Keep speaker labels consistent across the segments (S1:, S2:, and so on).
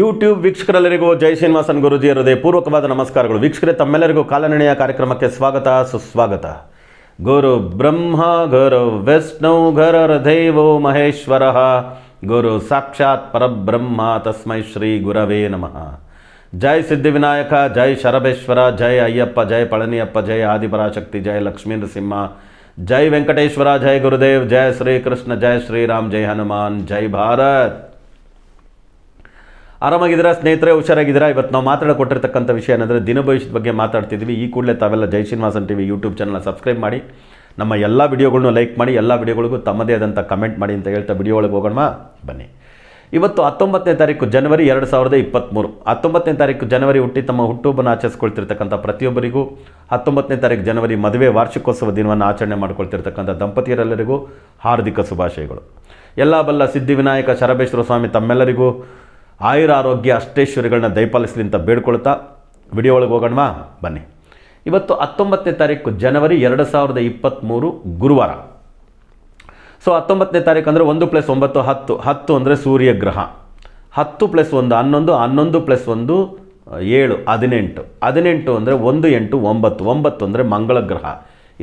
S1: YouTube ವೀಕ್ಷಕರೆಲ್ಲರಿಗೂ ಜೈ ಶ್ರೀನಿವಾಸನ್ ಗುರುಜಿ ಪೂರ್ವಕವಾದ ನಮಸ್ಕಾರಗಳು ವೀಕ್ಷಕರೇ ತಮ್ಮೆಲ್ಲರಿಗೂ ಕಾಲನಿರ್ಣಯ ಕಾರ್ಯಕ್ರಮಕ್ಕೆ ಸ್ವಾಗತ ಸುಸ್ವಾಗತ ಗುರು ಬ್ರಹ್ಮ ಗುರು ವಿಷ್ಣು ಗರ ದೇವೋ ಮಹೇಶ್ವರ ಗುರು ಸಾಕ್ಷಾತ್ ಪರಬ್ರಹ್ಮ ತಸ್ಮೈ ಶ್ರೀ ಗುರವೇ ನಮಃ ಜೈ ಸಿದ್ಧಿವಿನಾಯಕ ಜೈ ಶರಬೇಶ್ವರ ಜೈ ಅಯ್ಯಪ್ಪ ಜೈ ಪಳನಿಯಪ್ಪ ಜೈ ಆದಿಪರಾಶಕ್ತಿ ಜೈ ಲಕ್ಷ್ಮೀ ನರಸಿಂಹ ಜೈ ವೆಂಕಟೇಶ್ವರ ಜೈ ಗುರುದೇವ್ ಜೈ ಕೃಷ್ಣ ಜೈ ಶ್ರೀರಾಮ್ ಜೈ ಹನುಮಾನ್ ಜೈ ಭಾರತ್ ಆರಾಮಾಗಿದ್ದೀರಾ ಸ್ನೇಹಿತರೆ ಹುಷಾರಾಗಿದ್ದೀರಾ ಇವತ್ತು ನಾವು ಮಾತಾಡ ಕೊಟ್ಟಿರ್ತಕ್ಕಂಥ ವಿಷಯ ಏನಂದರೆ ದಿನ ಭವಿಷ್ಯದ ಬಗ್ಗೆ ಮಾತಾಡ್ತಿದ್ವಿ ಈ ಕೂಡಲೇ ತಾವೆಲ್ಲ Jai Srinivasan T V YouTube ಚಾನಲ್ನ ಸಬ್ಸ್ಕ್ರೈಬ್ ಮಾಡಿ ನಮ್ಮ ಎಲ್ಲ ವಿಡಿಯೋಗಳನ್ನೂ ಲೈಕ್ ಮಾಡಿ ಎಲ್ಲ ವಿಡಿಯೋಗಳಿಗೂ ತಮ್ಮದೇ ಆದಂಥ ಕಮೆಂಟ್ ಮಾಡಿ ಅಂತ ಹೇಳ್ತಾ ವಿಡಿಯೋ ಒಳಗೆ ಹೋಗೋಣ ಬನ್ನಿ ಇವತ್ತು ಹತ್ತೊಂಬತ್ತನೇ ತಾರೀಕು ಜನವರಿ ಎರಡು ಸಾವಿರದ ಇಪ್ಪತ್ತ್ಮೂರು ಹತ್ತೊಂಬತ್ತನೇ ತಾರೀಕು ಜನವರಿ ಹುಟ್ಟಿ ತಮ್ಮ ಹುಟ್ಟುಹಬ್ಬನ ಆಚರಿಸ್ಕೊಳ್ತಿರ್ತಕ್ಕಂಥ ಪ್ರತಿಯೊಬ್ಬರಿಗೂ ಹತ್ತೊಂಬತ್ತನೇ ತಾರೀಕು ಜನವರಿ ಮದುವೆ ವಾರ್ಷಿಕೋತ್ಸವ ದಿನವನ್ನು ಆಚರಣೆ ಮಾಡ್ಕೊಳ್ತಿರ್ತಕ್ಕಂಥ ದಂಪತಿಯರೆಲ್ಲರಿಗೂ ಹಾರ್ದಿಕ ಶುಭಾಶಯಗಳು ಎಲ್ಲ ಬಲ್ಲ ಸಿದ್ಧಿವಿನಾಯಕ ಶರಬೇಶ್ವರ ಸ್ವಾಮಿ ತಮ್ಮೆಲ್ಲರಿಗೂ ಆಯುರ ಆರೋಗ್ಯ ಅಷ್ಟೇಶ್ವರಿಗಳನ್ನ ದಯಪಾಲಿಸಲಿ ಅಂತ ಬೇಡ್ಕೊಳ್ತಾ ವಿಡಿಯೋ ಒಳಗೆ ಹೋಗೋಣವಾ ಬನ್ನಿ ಇವತ್ತು ಹತ್ತೊಂಬತ್ತನೇ ತಾರೀಕು ಜನವರಿ ಎರಡು ಸಾವಿರದ ಇಪ್ಪತ್ತ್ಮೂರು ಗುರುವಾರ ಸೊ ಹತ್ತೊಂಬತ್ತನೇ ತಾರೀಕು ಅಂದರೆ ಒಂದು ಪ್ಲಸ್ ಒಂಬತ್ತು ಹತ್ತು ಹತ್ತು ಅಂದರೆ ಸೂರ್ಯ ಗ್ರಹ ಹತ್ತು ಪ್ಲಸ್ ಒಂದು ಹನ್ನೊಂದು ಹನ್ನೊಂದು ಪ್ಲಸ್ ಒಂದು ಏಳು ಹದಿನೆಂಟು ಹದಿನೆಂಟು ಅಂದರೆ ಒಂದು ಎಂಟು ಒಂಬತ್ತು ಒಂಬತ್ತು ಅಂದರೆ ಮಂಗಳ ಗ್ರಹ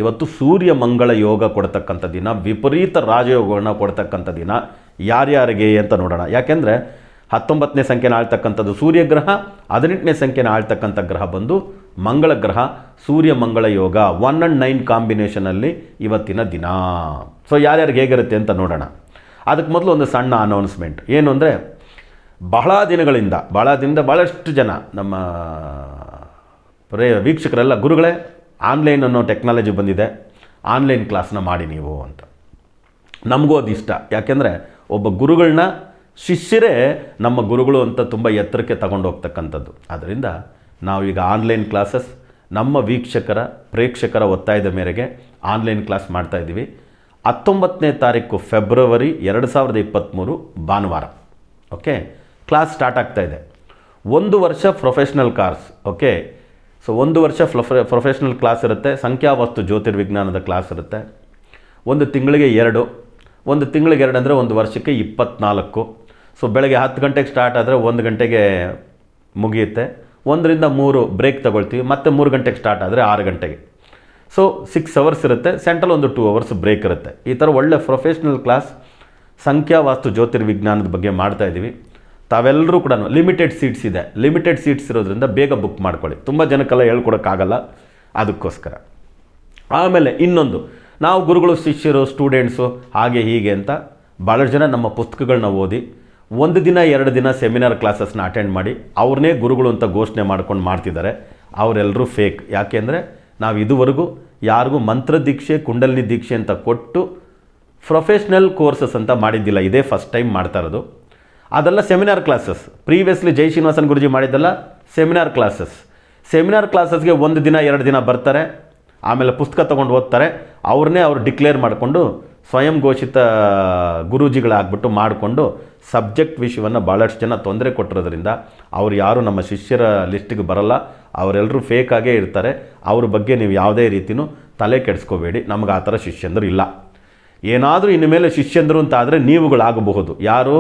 S1: ಇವತ್ತು ಸೂರ್ಯ ಮಂಗಳ ಯೋಗ ಕೊಡ್ತಕ್ಕಂಥ ದಿನ ವಿಪರೀತ ರಾಜಯೋಗವನ್ನು ಕೊಡ್ತಕ್ಕಂಥ ದಿನ ಯಾರ್ಯಾರಿಗೆ ಅಂತ ನೋಡೋಣ ಯಾಕೆಂದರೆ ಹತ್ತೊಂಬತ್ತನೇ ಸಂಖ್ಯೆನ ಆಳ್ತಕ್ಕಂಥದ್ದು ಸೂರ್ಯಗ್ರಹ ಹದಿನೆಂಟನೇ ಸಂಖ್ಯೆನ ಆಳ್ತಕ್ಕಂಥ ಗ್ರಹ ಬಂದು ಮಂಗಳ ಗ್ರಹ ಸೂರ್ಯ ಮಂಗಳ ಯೋಗ ಒನ್ ಆ್ಯಂಡ್ ನೈನ್ ಕಾಂಬಿನೇಷನಲ್ಲಿ ಇವತ್ತಿನ ದಿನ ಸೊ ಯಾರ್ಯಾರಿಗೆ ಹೇಗಿರುತ್ತೆ ಅಂತ ನೋಡೋಣ ಅದಕ್ಕೆ ಮೊದಲು ಒಂದು ಸಣ್ಣ ಅನೌನ್ಸ್ಮೆಂಟ್ ಏನು ಅಂದರೆ ಬಹಳ ದಿನಗಳಿಂದ ಭಾಳ ದಿನದಿಂದ ಭಾಳಷ್ಟು ಜನ ನಮ್ಮ ಪ್ರೇ ವೀಕ್ಷಕರೆಲ್ಲ ಗುರುಗಳೇ ಆನ್ಲೈನ್ ಅನ್ನೋ ಟೆಕ್ನಾಲಜಿ ಬಂದಿದೆ ಆನ್ಲೈನ್ ಕ್ಲಾಸ್ನ ಮಾಡಿ ನೀವು ಅಂತ ನಮಗೂ ಅದು ಇಷ್ಟ ಯಾಕೆಂದರೆ ಒಬ್ಬ ಗುರುಗಳನ್ನ ಶಿಷ್ಯರೇ ನಮ್ಮ ಗುರುಗಳು ಅಂತ ತುಂಬ ಎತ್ತರಕ್ಕೆ ತಗೊಂಡು ಹೋಗ್ತಕ್ಕಂಥದ್ದು ಆದ್ದರಿಂದ ನಾವೀಗ ಆನ್ಲೈನ್ ಕ್ಲಾಸಸ್ ನಮ್ಮ ವೀಕ್ಷಕರ ಪ್ರೇಕ್ಷಕರ ಒತ್ತಾಯದ ಮೇರೆಗೆ ಆನ್ಲೈನ್ ಕ್ಲಾಸ್ ಮಾಡ್ತಾಯಿದ್ದೀವಿ ಹತ್ತೊಂಬತ್ತನೇ ತಾರೀಕು ಫೆಬ್ರವರಿ ಎರಡು ಸಾವಿರದ ಇಪ್ಪತ್ತ್ಮೂರು ಭಾನುವಾರ ಓಕೆ ಕ್ಲಾಸ್ ಸ್ಟಾರ್ಟ್ ಆಗ್ತಾಯಿದೆ ಒಂದು ವರ್ಷ ಪ್ರೊಫೆಷ್ನಲ್ ಕಾರ್ಸ್ ಓಕೆ ಸೊ ಒಂದು ವರ್ಷ ಪ್ರೊಫೆ ಪ್ರೊಫೆಷ್ನಲ್ ಕ್ಲಾಸ್ ಇರುತ್ತೆ ಸಂಖ್ಯಾವಸ್ತು ಜ್ಯೋತಿರ್ವಿಜ್ಞಾನದ ಕ್ಲಾಸ್ ಇರುತ್ತೆ ಒಂದು ತಿಂಗಳಿಗೆ ಎರಡು ಒಂದು ತಿಂಗಳಿಗೆ ಎರಡು ಅಂದರೆ ಒಂದು ವರ್ಷಕ್ಕೆ ಇಪ್ಪತ್ತ್ನಾಲ್ಕು ಸೊ ಬೆಳಗ್ಗೆ ಹತ್ತು ಗಂಟೆಗೆ ಸ್ಟಾರ್ಟ್ ಆದರೆ ಒಂದು ಗಂಟೆಗೆ ಮುಗಿಯುತ್ತೆ ಒಂದರಿಂದ ಮೂರು ಬ್ರೇಕ್ ತಗೊಳ್ತೀವಿ ಮತ್ತೆ ಮೂರು ಗಂಟೆಗೆ ಸ್ಟಾರ್ಟ್ ಆದರೆ ಆರು ಗಂಟೆಗೆ ಸೊ ಸಿಕ್ಸ್ ಅವರ್ಸ್ ಇರುತ್ತೆ ಸೆಂಟ್ರಲ್ ಒಂದು ಟೂ ಅವರ್ಸ್ ಬ್ರೇಕ್ ಇರುತ್ತೆ ಈ ಥರ ಒಳ್ಳೆ ಪ್ರೊಫೆಷ್ನಲ್ ಕ್ಲಾಸ್ ಸಂಖ್ಯಾ ವಾಸ್ತು ಜ್ಯೋತಿರ್ವಿಜ್ಞಾನದ ಬಗ್ಗೆ ಇದ್ದೀವಿ ತಾವೆಲ್ಲರೂ ಕೂಡ ಲಿಮಿಟೆಡ್ ಸೀಟ್ಸ್ ಇದೆ ಲಿಮಿಟೆಡ್ ಸೀಟ್ಸ್ ಇರೋದ್ರಿಂದ ಬೇಗ ಬುಕ್ ಮಾಡ್ಕೊಳ್ಳಿ ತುಂಬ ಜನಕ್ಕೆಲ್ಲ ಹೇಳ್ಕೊಡೋಕ್ಕಾಗಲ್ಲ ಅದಕ್ಕೋಸ್ಕರ ಆಮೇಲೆ ಇನ್ನೊಂದು ನಾವು ಗುರುಗಳು ಶಿಷ್ಯರು ಸ್ಟೂಡೆಂಟ್ಸು ಹಾಗೆ ಹೀಗೆ ಅಂತ ಭಾಳ ಜನ ನಮ್ಮ ಪುಸ್ತಕಗಳನ್ನ ಓದಿ ಒಂದು ದಿನ ಎರಡು ದಿನ ಸೆಮಿನಾರ್ ಕ್ಲಾಸಸ್ನ ಅಟೆಂಡ್ ಮಾಡಿ ಅವ್ರನ್ನೇ ಗುರುಗಳು ಅಂತ ಘೋಷಣೆ ಮಾಡ್ಕೊಂಡು ಮಾಡ್ತಿದ್ದಾರೆ ಅವರೆಲ್ಲರೂ ಫೇಕ್ ಯಾಕೆಂದರೆ ನಾವು ಇದುವರೆಗೂ ಯಾರಿಗೂ ಮಂತ್ರ ದೀಕ್ಷೆ ಕುಂಡಲಿನಿ ದೀಕ್ಷೆ ಅಂತ ಕೊಟ್ಟು ಪ್ರೊಫೆಷ್ನಲ್ ಕೋರ್ಸಸ್ ಅಂತ ಮಾಡಿದ್ದಿಲ್ಲ ಇದೇ ಫಸ್ಟ್ ಟೈಮ್ ಮಾಡ್ತಾ ಇರೋದು ಅದೆಲ್ಲ seminar classes previously Jai Srinivasan guruji ಮಾಡಿದ್ದೆಲ್ಲ ಸೆಮಿನಾರ್ ಕ್ಲಾಸಸ್ ಸೆಮಿನಾರ್ ಕ್ಲಾಸಸ್ಗೆ ಒಂದು ದಿನ ಎರಡು ದಿನ ಬರ್ತಾರೆ ಆಮೇಲೆ ಪುಸ್ತಕ ತೊಗೊಂಡು ಓದ್ತಾರೆ ಅವ್ರನ್ನೇ ಅವ್ರು ಡಿಕ್ಲೇರ್ ಮಾಡಿಕೊಂಡು ಸ್ವಯಂ ಘೋಷಿತ ಗುರೂಜಿಗಳಾಗ್ಬಿಟ್ಟು ಮಾಡಿಕೊಂಡು ಸಬ್ಜೆಕ್ಟ್ ವಿಷಯವನ್ನು ಭಾಳಷ್ಟು ಜನ ತೊಂದರೆ ಕೊಟ್ಟಿರೋದ್ರಿಂದ ಅವ್ರು ಯಾರು ನಮ್ಮ ಶಿಷ್ಯರ ಲಿಸ್ಟಿಗೆ ಬರಲ್ಲ ಅವರೆಲ್ಲರೂ ಫೇಕಾಗೇ ಇರ್ತಾರೆ ಅವ್ರ ಬಗ್ಗೆ ನೀವು ಯಾವುದೇ ರೀತಿಯೂ ತಲೆ ಕೆಡಿಸ್ಕೋಬೇಡಿ ನಮ್ಗೆ ಆ ಥರ ಶಿಷ್ಯಂದರು ಇಲ್ಲ ಏನಾದರೂ ಇನ್ನು ಮೇಲೆ ಶಿಷ್ಯಂದರು ಅಂತ ಆದರೆ ನೀವುಗಳಾಗಬಹುದು ಯಾರು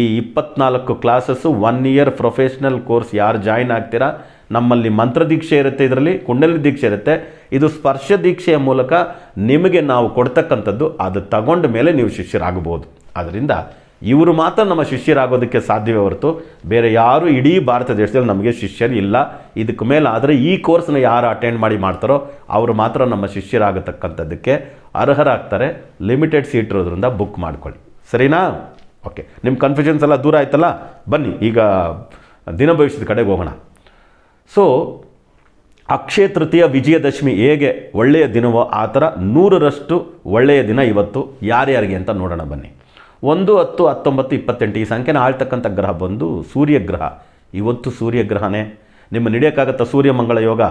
S1: ಈ ಇಪ್ಪತ್ನಾಲ್ಕು classes one year professional course ಯಾರು ಜಾಯ್ನ್ ಆಗ್ತೀರಾ ನಮ್ಮಲ್ಲಿ ಮಂತ್ರ ದೀಕ್ಷೆ ಇರುತ್ತೆ ಇದರಲ್ಲಿ ಕುಂಡಲಿ ದೀಕ್ಷೆ ಇರುತ್ತೆ ಇದು ಸ್ಪರ್ಶ ದೀಕ್ಷೆಯ ಮೂಲಕ ನಿಮಗೆ ನಾವು ಕೊಡ್ತಕ್ಕಂಥದ್ದು ಅದು ತಗೊಂಡ ಮೇಲೆ ನೀವು ಶಿಷ್ಯರಾಗಬಹುದು ಆದ್ದರಿಂದ ಇವರು ಮಾತ್ರ ನಮ್ಮ ಶಿಷ್ಯರಾಗೋದಕ್ಕೆ ಸಾಧ್ಯವೇ ಹೊರತು ಬೇರೆ ಯಾರು ಇಡೀ ಭಾರತ ದೇಶದಲ್ಲಿ ನಮಗೆ ಶಿಷ್ಯರು ಇಲ್ಲ ಇದಕ್ಕೆ ಮೇಲೆ ಆದರೆ ಈ ಕೋರ್ಸ್ನ ಯಾರು ಅಟೆಂಡ್ ಮಾಡಿ ಮಾಡ್ತಾರೋ ಅವರು ಮಾತ್ರ ನಮ್ಮ ಶಿಷ್ಯರಾಗತಕ್ಕಂಥದ್ದಕ್ಕೆ ಅರ್ಹರಾಗ್ತಾರೆ ಲಿಮಿಟೆಡ್ ಸೀಟ್ ಇರೋದ್ರಿಂದ ಬುಕ್ ಮಾಡ್ಕೊಳ್ಳಿ ಸರಿನಾ ಓಕೆ ನಿಮ್ಮ ಕನ್ಫ್ಯೂಷನ್ಸ್ ಎಲ್ಲ ದೂರ ಆಯ್ತಲ್ಲ ಬನ್ನಿ ಈಗ ದಿನ ಭವಿಷ್ಯದ ಕಡೆಗೆ ಹೋಗೋಣ ಸೊ ಅಕ್ಷಯ ತೃತೀಯ ವಿಜಯದಶಮಿ ಹೇಗೆ ಒಳ್ಳೆಯ ದಿನವೋ ಆ ಥರ ನೂರರಷ್ಟು ಒಳ್ಳೆಯ ದಿನ ಇವತ್ತು ಯಾರ್ಯಾರಿಗೆ ಅಂತ ನೋಡೋಣ ಬನ್ನಿ ಒಂದು ಹತ್ತು ಹತ್ತೊಂಬತ್ತು ಇಪ್ಪತ್ತೆಂಟು ಈ ಸಂಖ್ಯೆನ ಆಳ್ತಕ್ಕಂಥ ಗ್ರಹ ಬಂದು ಸೂರ್ಯಗ್ರಹ ಇವತ್ತು ಸೂರ್ಯಗ್ರಹನೇ ನಿಮ್ಮ ನಡೆಯೋಕ್ಕಾಗತ್ತ ಸೂರ್ಯಮಂಗಳ ಯೋಗ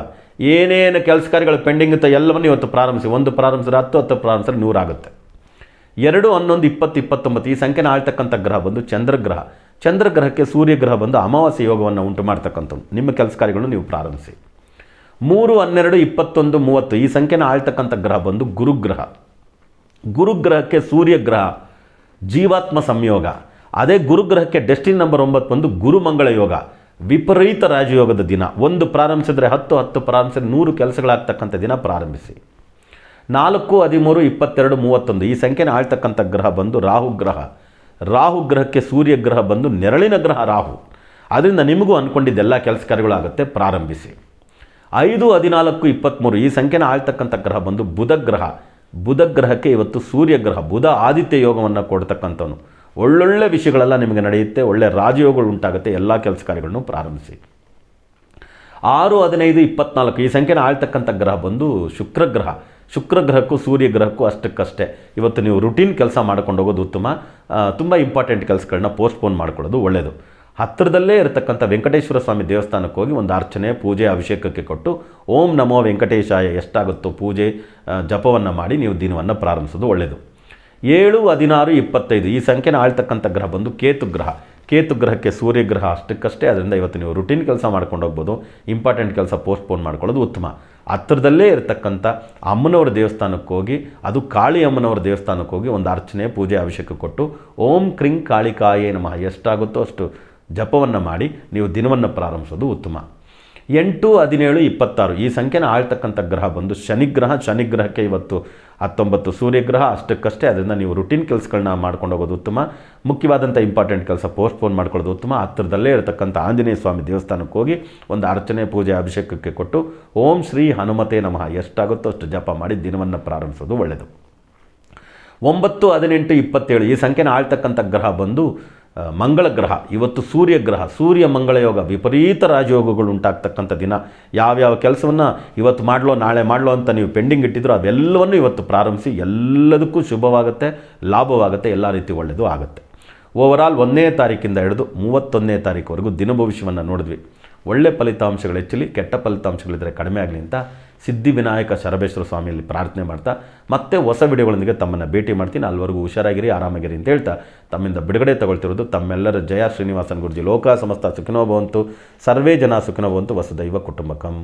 S1: ಏನೇನು ಕೆಲಸ ಕಾರ್ಯಗಳು ಪೆಂಡಿಂಗ್ ಅಂತ ಎಲ್ಲವನ್ನು ಇವತ್ತು ಪ್ರಾರಂಭಿಸಿ ಒಂದು ಪ್ರಾರಂಭಿಸಿದ್ರೆ ಹತ್ತು ಹತ್ತು ಪ್ರಾರಂಭಿಸಿದ್ರೆ ನೂರಾಗುತ್ತೆ ಎರಡು ಹನ್ನೊಂದು ಇಪ್ಪತ್ತು ಇಪ್ಪತ್ತೊಂಬತ್ತು ಈ ಸಂಖ್ಯೆನ ಆಳ್ತಕ್ಕಂಥ ಗ್ರಹ ಬಂದು ಚಂದ್ರಗ್ರಹ ಚಂದ್ರಗ್ರಹಕ್ಕೆ ಸೂರ್ಯಗ್ರಹ ಬಂದು ಅಮಾವಾಸ್ಯ ಯೋಗವನ್ನು ಉಂಟು ಮಾಡ್ತಕ್ಕಂಥದ್ದು ನಿಮ್ಮ ಕೆಲಸ ಕಾರ್ಯಗಳನ್ನು ನೀವು ಪ್ರಾರಂಭಿಸಿ ಮೂರು ಹನ್ನೆರಡು ಇಪ್ಪತ್ತೊಂದು ಮೂವತ್ತು ಈ ಸಂಖ್ಯೆನ ಆಳ್ತಕ್ಕಂಥ ಗ್ರಹ ಬಂದು ಗುರುಗ್ರಹ ಗುರುಗ್ರಹಕ್ಕೆ ಸೂರ್ಯಗ್ರಹ ಜೀವಾತ್ಮ ಸಂಯೋಗ ಅದೇ ಗುರುಗ್ರಹಕ್ಕೆ ಡೆಸ್ಟಿನ್ ನಂಬರ್ ಒಂಬತ್ತು ಬಂದು ಗುರುಮಂಗಳ ಯೋಗ ವಿಪರೀತ ರಾಜಯೋಗದ ದಿನ ಒಂದು ಪ್ರಾರಂಭಿಸಿದರೆ ಹತ್ತು ಹತ್ತು ಪ್ರಾರಂಭಿಸಿದ್ರೆ ನೂರು ಕೆಲಸಗಳಾಗ್ತಕ್ಕಂಥ ದಿನ ಪ್ರಾರಂಭಿಸಿ ನಾಲ್ಕು ಹದಿಮೂರು ಇಪ್ಪತ್ತೆರಡು ಮೂವತ್ತೊಂದು ಈ ಸಂಖ್ಯೆನ ಆಳ್ತಕ್ಕಂಥ ಗ್ರಹ ಬಂದು ರಾಹುಗ್ರಹ ರಾಹು ಗ್ರಹಕ್ಕೆ ಸೂರ್ಯ ಗ್ರಹ ಬಂದು ನೆರಳಿನ ಗ್ರಹ ರಾಹು ಅದರಿಂದ ನಿಮಗೂ ಅಂದ್ಕೊಂಡಿದ್ದೆಲ್ಲ ಕೆಲಸ ಕಾರ್ಯಗಳಾಗುತ್ತೆ ಪ್ರಾರಂಭಿಸಿ ಐದು ಹದಿನಾಲ್ಕು ಇಪ್ಪತ್ತ್ಮೂರು ಈ ಸಂಖ್ಯೆನ ಆಳ್ತಕ್ಕಂಥ ಗ್ರಹ ಬಂದು ಬುಧ ಗ್ರಹ ಬುಧ ಗ್ರಹಕ್ಕೆ ಇವತ್ತು ಸೂರ್ಯ ಗ್ರಹ ಬುಧ ಆದಿತ್ಯ ಯೋಗವನ್ನು ಕೊಡ್ತಕ್ಕಂಥವನು ಒಳ್ಳೊಳ್ಳೆ ವಿಷಯಗಳೆಲ್ಲ ನಿಮಗೆ ನಡೆಯುತ್ತೆ ಒಳ್ಳೆ ರಾಜಯೋಗಗಳು ಉಂಟಾಗುತ್ತೆ ಎಲ್ಲ ಕೆಲಸ ಕಾರ್ಯಗಳನ್ನು ಪ್ರಾರಂಭಿಸಿ ಆರು ಹದಿನೈದು ಇಪ್ಪತ್ನಾಲ್ಕು ಈ ಸಂಖ್ಯೆನ ಆಳ್ತಕ್ಕಂಥ ಗ್ರಹ ಬಂದು ಶುಕ್ರಗ್ರಹ ಶುಕ್ರ ಗ್ರಹಕ್ಕೂ ಸೂರ್ಯ ಗ್ರಹಕ್ಕೂ ಅಷ್ಟಕ್ಕಷ್ಟೇ ಇವತ್ತು ನೀವು ರುಟೀನ್ ಕೆಲಸ ಮಾಡ್ಕೊಂಡು ಹೋಗೋದು ಉತ್ತಮ ತುಂಬ ಇಂಪಾರ್ಟೆಂಟ್ ಕೆಲಸಗಳನ್ನ ಪೋಸ್ಟ್ಪೋನ್ ಮಾಡ್ಕೊಳ್ಳೋದು ಒಳ್ಳೆಯದು ಹತ್ತಿರದಲ್ಲೇ ಇರತಕ್ಕಂಥ ವೆಂಕಟೇಶ್ವರ ಸ್ವಾಮಿ ದೇವಸ್ಥಾನಕ್ಕೆ ಹೋಗಿ ಒಂದು ಅರ್ಚನೆ ಪೂಜೆ ಅಭಿಷೇಕಕ್ಕೆ ಕೊಟ್ಟು ಓಂ ನಮೋ ವೆಂಕಟೇಶಾಯ ಎಷ್ಟಾಗುತ್ತೋ ಪೂಜೆ ಜಪವನ್ನು ಮಾಡಿ ನೀವು ದಿನವನ್ನು ಪ್ರಾರಂಭಿಸೋದು ಒಳ್ಳೆಯದು ಏಳು ಹದಿನಾರು ಇಪ್ಪತ್ತೈದು ಈ ಸಂಖ್ಯೆನ ಆಳ್ತಕ್ಕಂಥ ಗ್ರಹ ಬಂದು ಕೇತು ಗ್ರಹ ಕೇತು ಗ್ರಹಕ್ಕೆ ಸೂರ್ಯ ಗ್ರಹ ಅಷ್ಟಕ್ಕಷ್ಟೇ ಅದರಿಂದ ಇವತ್ತು ನೀವು ರುಟೀನ್ ಕೆಲಸ ಮಾಡ್ಕೊಂಡು ಹೋಗ್ಬೋದು ಇಂಪಾರ್ಟೆಂಟ್ ಕೆಲಸ ಪೋಸ್ಟ್ಪೋನ್ ಮಾಡ್ಕೊಳ್ಳೋದು ಉತ್ತಮ ಹತ್ತಿರದಲ್ಲೇ ಇರತಕ್ಕಂಥ ಅಮ್ಮನವರ ದೇವಸ್ಥಾನಕ್ಕೆ ಹೋಗಿ ಅದು ಕಾಳಿ ಅಮ್ಮನವರ ದೇವಸ್ಥಾನಕ್ಕೆ ಹೋಗಿ ಒಂದು ಅರ್ಚನೆ ಪೂಜೆ ಅಭಿಷೇಕ ಕೊಟ್ಟು ಓಂ ಕ್ರಿಂಗ್ ಕಾಳಿಕಾಯೇ ನಮಃ ಎಷ್ಟಾಗುತ್ತೋ ಅಷ್ಟು ಜಪವನ್ನು ಮಾಡಿ ನೀವು ದಿನವನ್ನು ಪ್ರಾರಂಭಿಸೋದು ಉತ್ತಮ ಎಂಟು ಹದಿನೇಳು ಇಪ್ಪತ್ತಾರು ಈ ಸಂಖ್ಯೆನ ಆಳ್ತಕ್ಕಂಥ ಗ್ರಹ ಬಂದು ಶನಿಗ್ರಹ ಶನಿಗ್ರಹಕ್ಕೆ ಇವತ್ತು ಹತ್ತೊಂಬತ್ತು ಸೂರ್ಯಗ್ರಹ ಅಷ್ಟಕ್ಕಷ್ಟೇ ಅದರಿಂದ ನೀವು ರುಟೀನ್ ಕೆಲಸಗಳನ್ನ ಮಾಡ್ಕೊಂಡು ಹೋಗೋದು ಉತ್ತಮ ಮುಖ್ಯವಾದಂಥ ಇಂಪಾರ್ಟೆಂಟ್ ಕೆಲಸ ಪೋಸ್ಟ್ಪೋನ್ ಮಾಡ್ಕೊಳ್ಳೋದು ಉತ್ತಮ ಹತ್ತಿರದಲ್ಲೇ ಇರತಕ್ಕಂಥ ಆಂಜನೇಯ ಸ್ವಾಮಿ ದೇವಸ್ಥಾನಕ್ಕೆ ಹೋಗಿ ಒಂದು ಅರ್ಚನೆ ಪೂಜೆ ಅಭಿಷೇಕಕ್ಕೆ ಕೊಟ್ಟು ಓಂ ಶ್ರೀ ಹನುಮತೆ ನಮಃ ಎಷ್ಟಾಗುತ್ತೋ ಅಷ್ಟು ಜಪ ಮಾಡಿ ದಿನವನ್ನು ಪ್ರಾರಂಭಿಸೋದು ಒಳ್ಳೆಯದು ಒಂಬತ್ತು ಹದಿನೆಂಟು ಇಪ್ಪತ್ತೇಳು ಈ ಸಂಖ್ಯೆನ ಆಳ್ತಕ್ಕಂಥ ಗ್ರಹ ಬಂದು ಮಂಗಳ ಗ್ರಹ ಇವತ್ತು ಸೂರ್ಯ ಗ್ರಹ ಸೂರ್ಯ ಮಂಗಳಯೋಗ ವಿಪರೀತ ರಾಜಯೋಗಗಳು ಉಂಟಾಗ್ತಕ್ಕಂಥ ದಿನ ಯಾವ್ಯಾವ ಕೆಲಸವನ್ನು ಇವತ್ತು ಮಾಡಲೋ ನಾಳೆ ಮಾಡಲೋ ಅಂತ ನೀವು ಪೆಂಡಿಂಗ್ ಇಟ್ಟಿದ್ರು ಅದೆಲ್ಲವನ್ನು ಇವತ್ತು ಪ್ರಾರಂಭಿಸಿ ಎಲ್ಲದಕ್ಕೂ ಶುಭವಾಗುತ್ತೆ ಲಾಭವಾಗುತ್ತೆ ಎಲ್ಲ ರೀತಿ ಒಳ್ಳೆಯದು ಆಗುತ್ತೆ ಓವರಾಲ್ ಒಂದನೇ ತಾರೀಕಿಂದ ಹಿಡಿದು ಮೂವತ್ತೊಂದನೇ ತಾರೀಕುವರೆಗೂ ದಿನ ಭವಿಷ್ಯವನ್ನು ನೋಡಿದ್ವಿ ಒಳ್ಳೆ ಫಲಿತಾಂಶಗಳು ಹೆಚ್ಚಲಿ ಕೆಟ್ಟ ಫಲಿತಾಂಶಗಳಿದ್ದರೆ ಕಡಿಮೆ ಆಗಲಿ ಅಂತ ಸಿದ್ಧಿವಿನಾಯಕ ಶರಬೇಶ್ವರ ಸ್ವಾಮಿಯಲ್ಲಿ ಪ್ರಾರ್ಥನೆ ಮಾಡ್ತಾ ಮತ್ತೆ ಹೊಸ ವಿಡಿಯೋಗಳೊಂದಿಗೆ ತಮ್ಮನ್ನು ಭೇಟಿ ಮಾಡ್ತೀನಿ ಅಲ್ಲಿವರೆಗೂ ಹುಷಾರಾಗಿರಿ ಆರಾಮಾಗಿರಿ ಅಂತ ಹೇಳ್ತಾ ತಮ್ಮಿಂದ ಬಿಡುಗಡೆ ತಗೊಳ್ತಿರೋದು ತಮ್ಮೆಲ್ಲರ ಜಯ ಶ್ರೀನಿವಾಸನ್ ಗುರುಜಿ ಲೋಕ ಸಮಸ್ತ ಸುಖಿನೋ ಭವಂತು ಸರ್ವೇ ಜನ ಸುಖಿನೋ ಭವಂತು ವಸುದೈವ ಕುಟುಂಬಕಂ